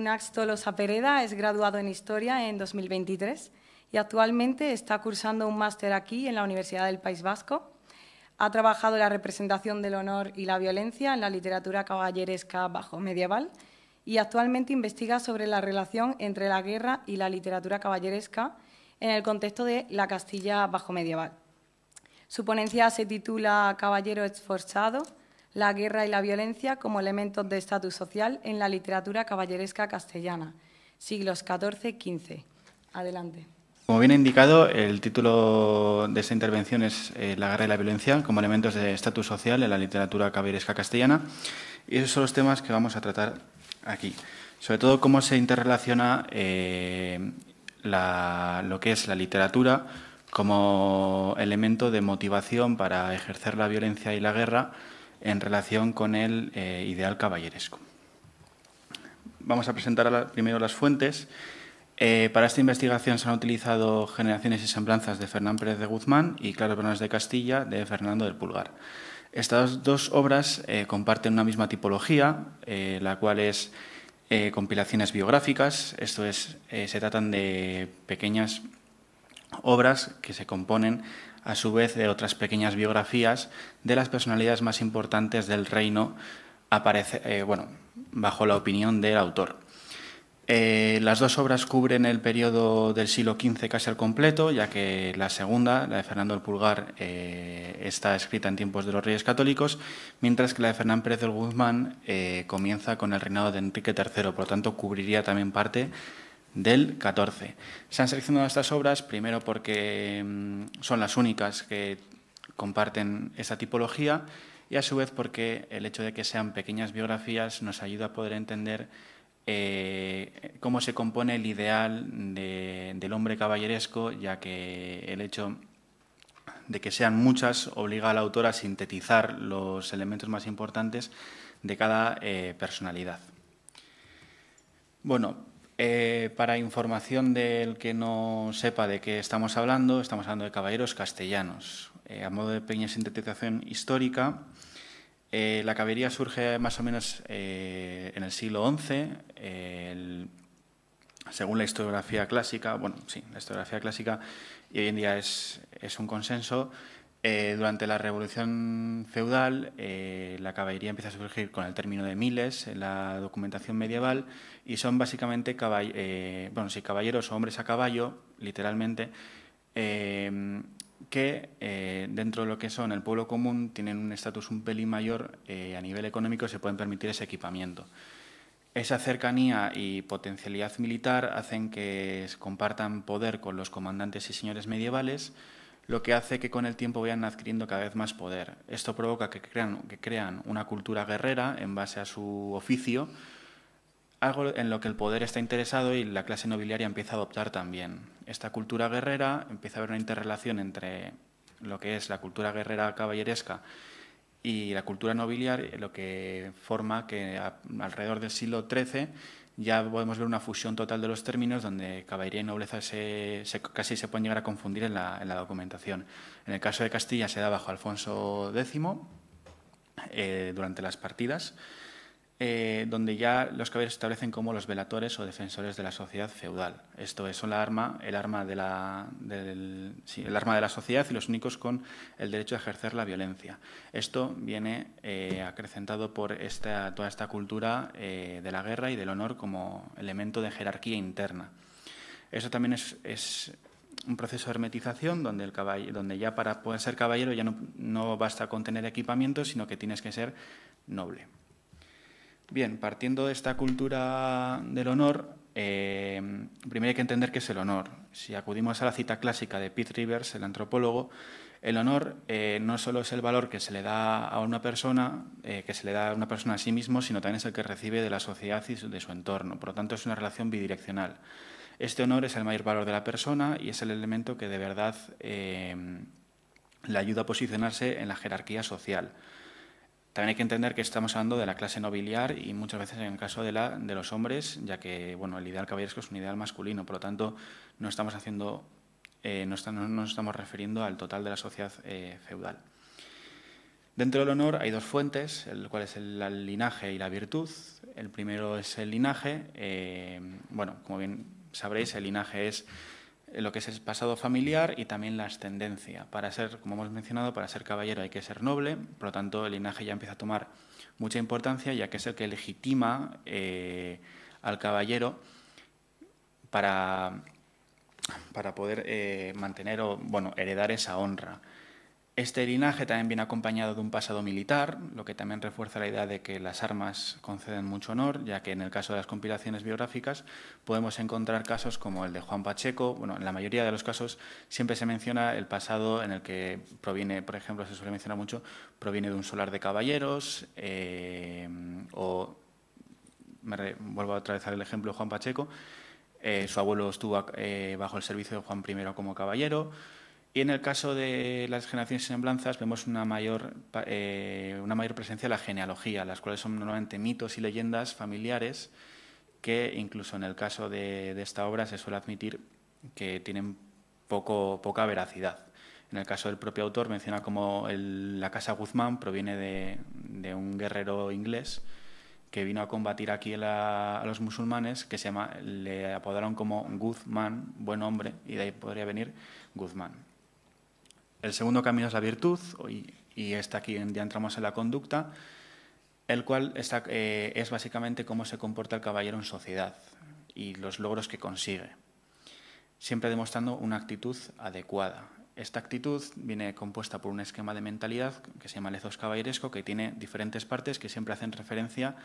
unax Tolosa Pereda es graduado en Historia en 2023 y actualmente está cursando un máster aquí en la Universidad del País Vasco. Ha trabajado en la representación del honor y la violencia en la literatura caballeresca bajo medieval y actualmente investiga sobre la relación entre la guerra y la literatura caballeresca en el contexto de la Castilla bajo medieval. Su ponencia se titula Caballero esforzado la guerra y la violencia como elementos de estatus social en la literatura caballeresca castellana, siglos XIV-XV. Adelante. Como bien ha indicado, el título de esta intervención es eh, La guerra y la violencia como elementos de estatus social en la literatura caballeresca castellana. Y esos son los temas que vamos a tratar aquí. Sobre todo cómo se interrelaciona eh, lo que es la literatura como elemento de motivación para ejercer la violencia y la guerra en relación con el eh, ideal caballeresco. Vamos a presentar primero las fuentes. Eh, para esta investigación se han utilizado generaciones y semblanzas de Fernán Pérez de Guzmán y Claro Bernas de Castilla de Fernando del Pulgar. Estas dos obras eh, comparten una misma tipología, la cual es compilaciones biográficas, esto es, se tratan de pequeñas obras que se componen a su vez de otras pequeñas biografías de las personalidades más importantes del reino, aparece, eh, bueno, bajo la opinión del autor. Eh, las dos obras cubren el periodo del siglo XV casi al completo, ya que la segunda, la de Fernando el Pulgar, eh, está escrita en tiempos de los Reyes Católicos, mientras que la de Fernán Pérez del Guzmán comienza con el reinado de Enrique III, por lo tanto cubriría también parte del 14. Se han seleccionado estas obras primero porque mm, son las únicas que comparten esa tipología y a su vez porque el hecho de que sean pequeñas biografías nos ayuda a poder entender eh, cómo se compone el ideal del hombre caballeresco, ya que el hecho de que sean muchas obliga al autor autora a sintetizar los elementos más importantes de cada eh, personalidad. Bueno, eh, para información del que no sepa de qué estamos hablando, estamos hablando de caballeros castellanos. Eh, a modo de pequeña sintetización histórica, eh, la caballería surge más o menos en el siglo XI, según la historiografía clásica, bueno, sí, la historiografía clásica, y hoy en día es un consenso, eh, durante la revolución feudal, eh, la caballería empieza a surgir con el término de miles en la documentación medieval y son básicamente eh, caballeros o hombres a caballo, literalmente, que dentro de lo que son el pueblo común tienen un estatus un pelín mayor a nivel económico y se pueden permitir ese equipamiento. Esa cercanía y potencialidad militar hacen que compartan poder con los comandantes y señores medievales lo que hace que con el tiempo vayan adquiriendo cada vez más poder. Esto provoca que crean, que crean una cultura guerrera en base a su oficio, algo en lo que el poder está interesado y la clase nobiliaria empieza a adoptar también. Esta cultura guerrera empieza a haber una interrelación entre lo que es la cultura guerrera caballeresca y la cultura nobiliaria, lo que forma que alrededor del siglo XIII ya podemos ver una fusión total de los términos donde caballería y nobleza casi se pueden llegar a confundir en la, documentación. En el caso de Castilla se da bajo Alfonso X eh, durante las partidas eh, donde ya los caballeros se establecen como los velatores o defensores de la sociedad feudal. Esto es, son arma, el, arma de la, el arma de la sociedad y los únicos con el derecho a ejercer la violencia. Esto viene eh, acrecentado por toda esta cultura eh, de la guerra y del honor como elemento de jerarquía interna. Eso también es, un proceso de hermetización donde, donde ya para poder ser caballero ya no basta con tener equipamiento, sino que tienes que ser noble. Bien, partiendo de esta cultura del honor, eh, primero hay que entender qué es el honor. Si acudimos a la cita clásica de Pete Rivers, el antropólogo, el honor eh, no solo es el valor que se le da a una persona, eh, que se le da a una persona a sí mismo, sino también es el que recibe de la sociedad y de su entorno. Por lo tanto, es una relación bidireccional. Este honor es el mayor valor de la persona y es el elemento que de verdad le ayuda a posicionarse en la jerarquía social. También hay que entender que estamos hablando de la clase nobiliar y muchas veces en el caso de, los hombres, ya que bueno, el ideal caballeresco es un ideal masculino, por lo tanto no estamos haciendo, eh, no, nos estamos refiriendo al total de la sociedad eh, feudal. Dentro del honor hay dos fuentes, el cual es el, linaje y la virtud. El primero es el linaje. Eh, bueno, como bien sabréis, el linaje es lo que es el pasado familiar y también la ascendencia. Para ser, como hemos mencionado, para ser caballero hay que ser noble, por lo tanto el linaje ya empieza a tomar mucha importancia, ya que es el que legitima eh, al caballero para, para poder eh, mantener o bueno, heredar esa honra. Este linaje también viene acompañado de un pasado militar, lo que también refuerza la idea de que las armas conceden mucho honor, ya que en el caso de las compilaciones biográficas podemos encontrar casos como el de Juan Pacheco. Bueno, en la mayoría de los casos siempre se menciona el pasado en el que proviene, por ejemplo, se suele mencionar mucho, proviene de un solar de caballeros eh, o, me vuelvo a atravesar el ejemplo de Juan Pacheco, eh, su abuelo estuvo eh, bajo el servicio de Juan I como caballero. Y en el caso de las generaciones y semblanzas vemos una mayor, eh, una mayor presencia de la genealogía, las cuales son normalmente mitos y leyendas familiares que incluso en el caso de, esta obra se suele admitir que tienen poca veracidad. En el caso del propio autor menciona como la casa Guzmán proviene de, un guerrero inglés que vino a combatir aquí a los musulmanes, que se le apodaron como Guzmán, buen hombre, y de ahí podría venir Guzmán. El segundo camino es la virtud, y, está aquí ya entramos en la conducta, el cual eh, es básicamente cómo se comporta el caballero en sociedad y los logros que consigue, siempre demostrando una actitud adecuada. Esta actitud viene compuesta por un esquema de mentalidad que se llama lezos caballeresco, que tiene diferentes partes que siempre hacen referencia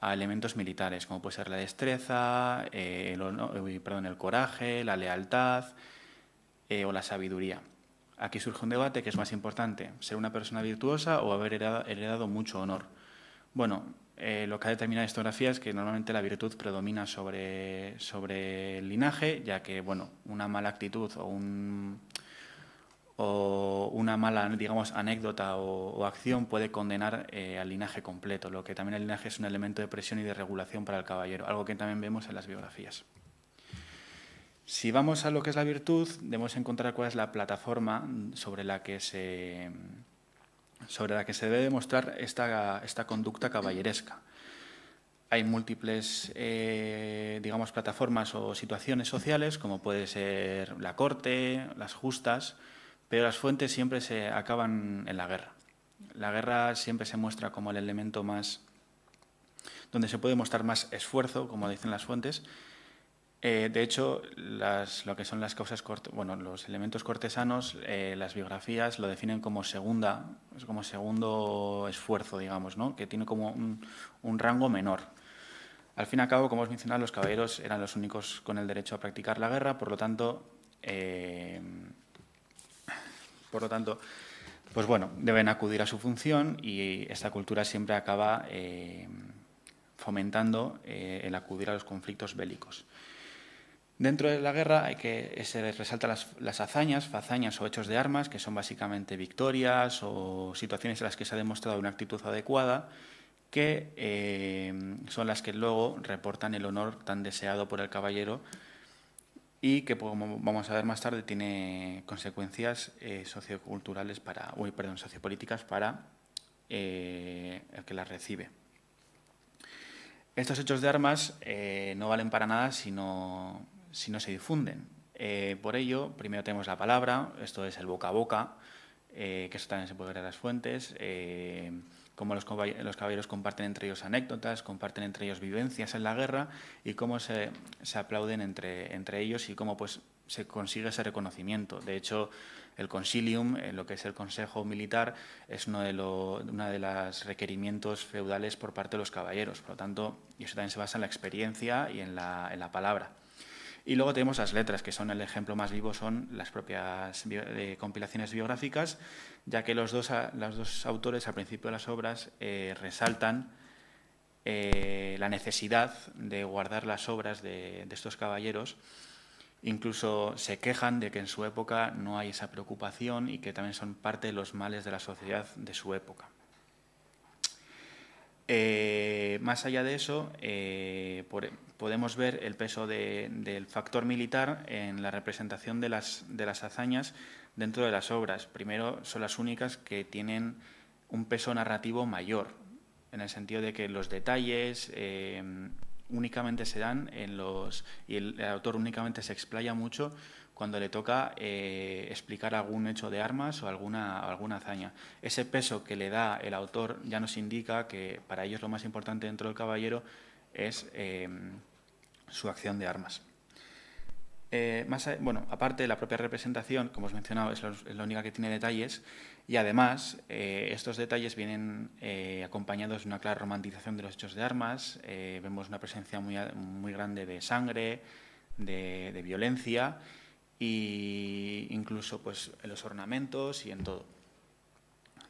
a elementos militares, como puede ser la destreza, eh, el, el coraje, la lealtad eh, o la sabiduría. Aquí surge un debate que es más importante, ser una persona virtuosa o haber heredado, mucho honor. Bueno, eh, lo que ha determinado la historiografía es que normalmente la virtud predomina sobre, sobre el linaje, ya que bueno, una mala actitud o, una mala digamos, anécdota o, acción puede condenar eh, al linaje completo, lo que también el linaje es un elemento de presión y de regulación para el caballero, algo que también vemos en las biografías. Si vamos a lo que es la virtud, debemos encontrar cuál es la plataforma sobre la que se, sobre la que se debe demostrar esta, conducta caballeresca. Hay múltiples, eh, digamos, plataformas o situaciones sociales, como puede ser la corte, las justas, pero las fuentes siempre se acaban en la guerra. La guerra siempre se muestra como el elemento más, donde se puede mostrar más esfuerzo, como dicen las fuentes, eh, de hecho, lo que son las bueno, los elementos cortesanos, eh, las biografías lo definen como segunda, como segundo esfuerzo, digamos, ¿no? que tiene como un, rango menor. Al fin y al cabo, como os mencionaba, los caballeros eran los únicos con el derecho a practicar la guerra, por lo tanto, eh, por lo tanto, pues bueno, deben acudir a su función y esta cultura siempre acaba fomentando el acudir a los conflictos bélicos. Dentro de la guerra hay que eh, se resaltan las, hazañas, hazañas o hechos de armas, que son básicamente victorias o situaciones en las que se ha demostrado una actitud adecuada, que eh, son las que luego reportan el honor tan deseado por el caballero y que, pues, como vamos a ver más tarde, tiene consecuencias eh, socioculturales para, uy, perdón, sociopolíticas para el que las recibe. Estos hechos de armas no valen para nada si no si no se difunden. Eh, por ello, primero tenemos la palabra, esto es el boca a boca, eh, que eso también se puede ver en las fuentes, eh, cómo los, caballeros comparten entre ellos anécdotas, comparten entre ellos vivencias en la guerra y cómo se, aplauden entre, entre, ellos y cómo pues, se consigue ese reconocimiento. De hecho, el consilium, lo que es el consejo militar, es uno de, lo, una de los requerimientos feudales por parte de los caballeros. Por lo tanto, eso también se basa en la experiencia y en la, en la palabra. Y luego tenemos las letras, que son el ejemplo más vivo, son las propias eh, compilaciones biográficas, ya que los dos, dos autores al principio de las obras eh, resaltan eh, la necesidad de guardar las obras de, estos caballeros. Incluso se quejan de que en su época no hay esa preocupación y que también son parte de los males de la sociedad de su época. más allá de eso, por, podemos ver el peso del factor militar en la representación de las, hazañas dentro de las obras. Primero, son las únicas que tienen un peso narrativo mayor, en el sentido de que los detalles eh, únicamente se dan en los... y el, autor únicamente se explaya mucho cuando le toca eh, explicar algún hecho de armas o alguna, alguna hazaña. Ese peso que le da el autor ya nos indica que para ellos lo más importante dentro del caballero es em, su acción de armas. Eh, más, bueno, aparte, la propia representación, como os mencionaba, es, es la única que tiene detalles y además eh, estos detalles vienen eh, acompañados de una clara romantización de los hechos de armas, vemos una presencia muy, muy grande de sangre, de, violencia e incluso pues, en los ornamentos y en todo.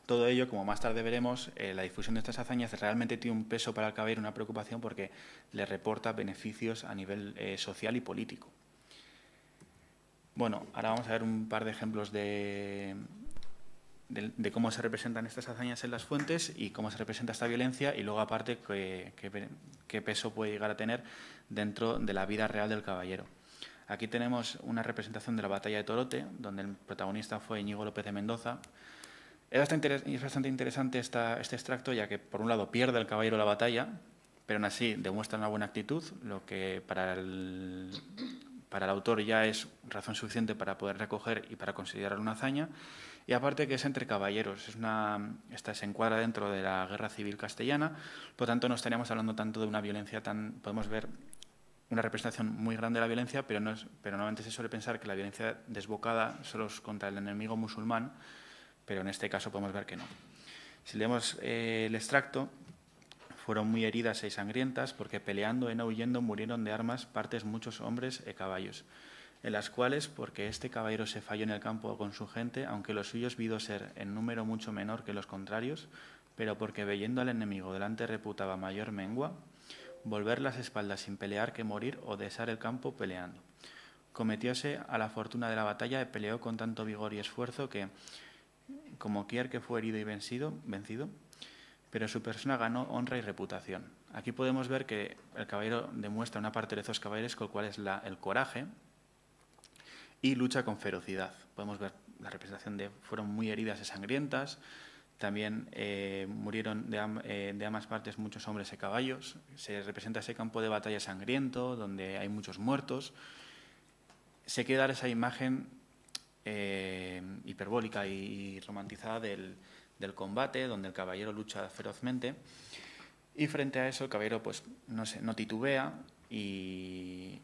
Todo ello, como más tarde veremos, eh, la difusión de estas hazañas realmente tiene un peso para el caballero, una preocupación porque le reporta beneficios a nivel eh, social y político. Bueno, ahora vamos a ver un par de ejemplos de, cómo se representan estas hazañas en las fuentes y cómo se representa esta violencia y luego aparte qué, qué peso puede llegar a tener dentro de la vida real del caballero. Aquí tenemos una representación de la batalla de Torote, donde el protagonista fue Íñigo López de Mendoza, es bastante, interesante este extracto, ya que por un lado pierde el caballero la batalla, pero aún así demuestra una buena actitud, lo que para el, autor ya es razón suficiente para poder recoger y para considerar una hazaña. Y aparte que es entre caballeros, es esta se encuadra dentro de la guerra civil castellana, por tanto no estaríamos hablando tanto de una violencia tan... Podemos ver una representación muy grande de la violencia, pero, no es, pero normalmente se suele pensar que la violencia desbocada solo es contra el enemigo musulmán, pero en este caso podemos ver que no. Si leemos eh, el extracto, fueron muy heridas y sangrientas, porque peleando y no huyendo murieron de armas partes muchos hombres y caballos, en las cuales, porque este caballero se falló en el campo con su gente, aunque los suyos vido ser en número mucho menor que los contrarios, pero porque veyendo al enemigo delante reputaba mayor mengua, volver las espaldas sin pelear que morir o desar el campo peleando. Cometióse a la fortuna de la batalla y peleó con tanto vigor y esfuerzo que, como que fue herido y vencido, vencido, pero su persona ganó honra y reputación. Aquí podemos ver que el caballero demuestra una parte de esos caballeros, con el cual es el coraje y lucha con ferocidad. Podemos ver la representación de fueron muy heridas y sangrientas, también eh, murieron de, eh, de, ambas partes muchos hombres y caballos. Se representa ese campo de batalla sangriento, donde hay muchos muertos. Se queda esa imagen eh, hiperbólica y, romantizada del, combate, donde el caballero lucha ferozmente. Y frente a eso, el caballero pues, no, titubea y,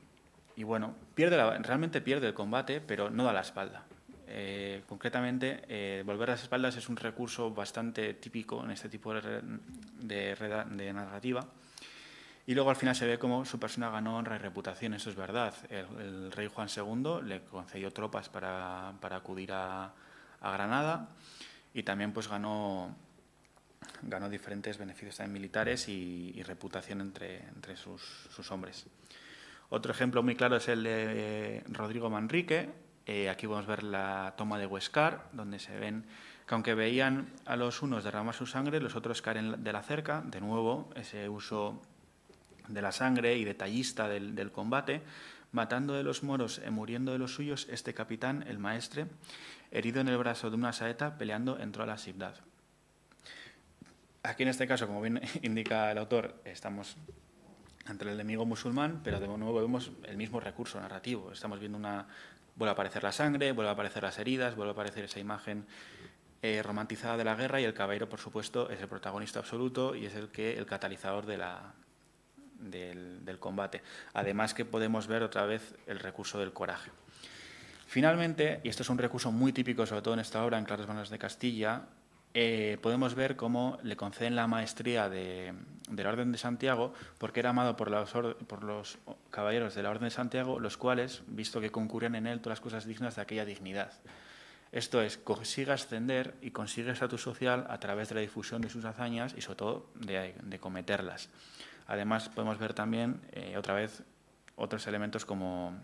bueno, pierde realmente pierde el combate, pero no da la espalda. Eh, concretamente, eh, volver las espaldas es un recurso bastante típico en este tipo de narrativa y luego al final se ve cómo su persona ganó honra y reputación, eso es verdad. El, rey Juan II le concedió tropas para, acudir a, Granada y también pues ganó, ganó diferentes beneficios militares y, reputación entre, entre sus, hombres. Otro ejemplo muy claro es el de eh, Rodrigo Manrique. Eh, aquí podemos ver la toma de Huescar, donde se ven que aunque veían a los unos derramar su sangre, los otros caen de la cerca. De nuevo, ese uso de la sangre y detallista del, combate, matando de los moros y muriendo de los suyos, este capitán, el maestre, herido en el brazo de una saeta, peleando, entró a la ciudad. Aquí en este caso, como bien indica el autor, estamos ante el enemigo musulmán, pero de nuevo vemos el mismo recurso narrativo. Estamos viendo una... Vuelve a aparecer la sangre, vuelve a aparecer las heridas, vuelve a aparecer esa imagen eh, romantizada de la guerra y el caballero, por supuesto, es el protagonista absoluto y es el, que, el catalizador de la, del, combate. Además que podemos ver otra vez el recurso del coraje. Finalmente, y esto es un recurso muy típico, sobre todo en esta obra, en Claras Manos de Castilla, eh, podemos ver cómo le conceden la maestría de, del Orden de Santiago, porque era amado por los, por los, caballeros de la Orden de Santiago, los cuales, visto que concurrían en él todas las cosas dignas de aquella dignidad. Esto es, consigue ascender y consigue estatus social a través de la difusión de sus hazañas y, sobre todo, de, de cometerlas. Además, podemos ver también, eh, otra vez, otros elementos como,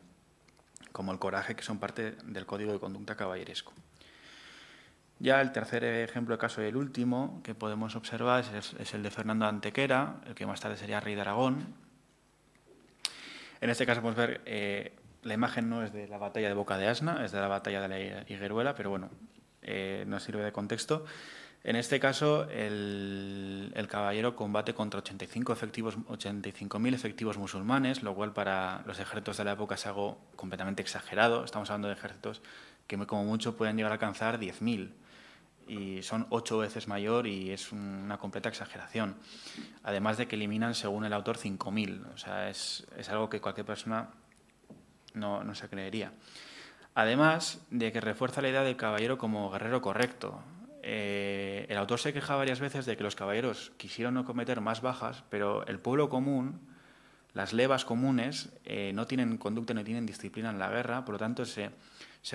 el coraje, que son parte del código de conducta caballeresco. Ya el tercer ejemplo de caso y el último que podemos observar es, el de Fernando Antequera, el que más tarde sería rey de Aragón. En este caso podemos ver, eh, la imagen no es de la batalla de Boca de Asna, es de la batalla de la Higueruela, pero bueno, eh, nos sirve de contexto. En este caso, el, caballero combate contra 85 efectivos, 85.000 efectivos musulmanes, lo cual para los ejércitos de la época es algo completamente exagerado. Estamos hablando de ejércitos que como mucho pueden llegar a alcanzar 10.000 y son ocho veces mayor y es una completa exageración. Además de que eliminan, según el autor, 5.000. O sea, es, algo que cualquier persona no se creería. Además de que refuerza la idea del caballero como guerrero correcto. Eh, el autor se queja varias veces de que los caballeros quisieron no cometer más bajas, pero el pueblo común, las levas comunes, eh, no tienen conducta, no tienen disciplina en la guerra, por lo tanto se,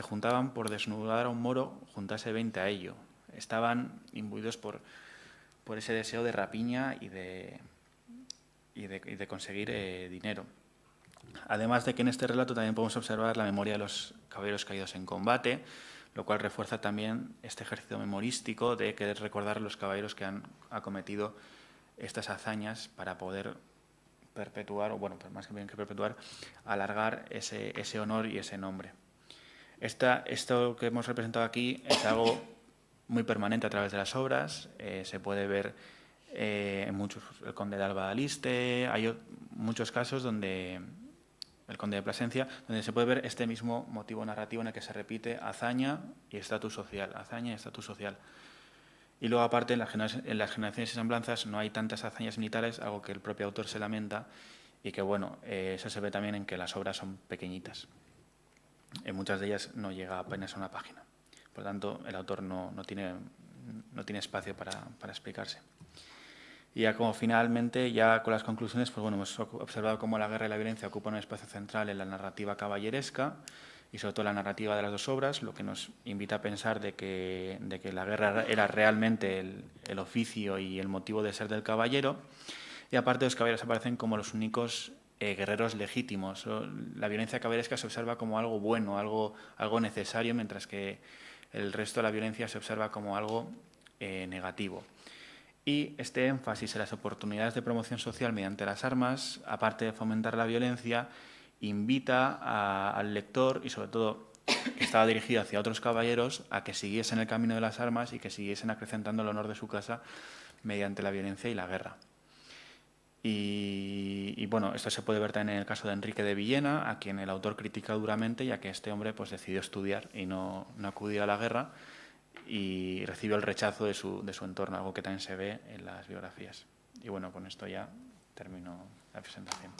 juntaban por desnudar a un moro, juntarse 20 a ello. Estaban imbuidos por, ese deseo de rapiña y de, y de, conseguir eh, dinero. Además de que en este relato también podemos observar la memoria de los caballeros caídos en combate, lo cual refuerza también este ejercicio memorístico de querer recordar a los caballeros que han acometido estas hazañas para poder perpetuar, o bueno, más que bien que perpetuar, alargar ese, ese honor y ese nombre. esto que hemos representado aquí es algo muy permanente a través de las obras, eh, se puede ver eh, en muchos, el conde de Alba Aliste, hay muchos casos donde el conde de Plasencia, donde se puede ver este mismo motivo narrativo en el que se repite hazaña y estatus social, hazaña y estatus social. Y luego, aparte, en las, generaciones y semblanzas no hay tantas hazañas militares, algo que el propio autor se lamenta, y que, bueno, eh, eso se ve también en que las obras son pequeñitas. En muchas de ellas no llega apenas a una página. Por lo tanto, el autor no, tiene, no tiene espacio para explicarse. Y ya como finalmente, ya con las conclusiones, pues bueno, hemos observado cómo la guerra y la violencia ocupan un espacio central en la narrativa caballeresca y sobre todo la narrativa de las dos obras, lo que nos invita a pensar de que, la guerra era realmente el, oficio y el motivo de ser del caballero. Y aparte los caballeros aparecen como los únicos eh, guerreros legítimos. La violencia caballeresca se observa como algo bueno, algo, algo necesario, mientras que el resto de la violencia se observa como algo eh, negativo. Y este énfasis en las oportunidades de promoción social mediante las armas, aparte de fomentar la violencia, invita al lector y sobre todo estaba dirigido hacia otros caballeros a que siguiesen el camino de las armas y que siguiesen acrecentando el honor de su casa mediante la violencia y la guerra. Y, bueno, esto se puede ver también en el caso de Enrique de Villena, a quien el autor critica duramente, ya que este hombre pues, decidió estudiar y no acudir a la guerra y recibió el rechazo de su, de su entorno, algo que también se ve en las biografías. Y bueno, con esto ya termino la presentación.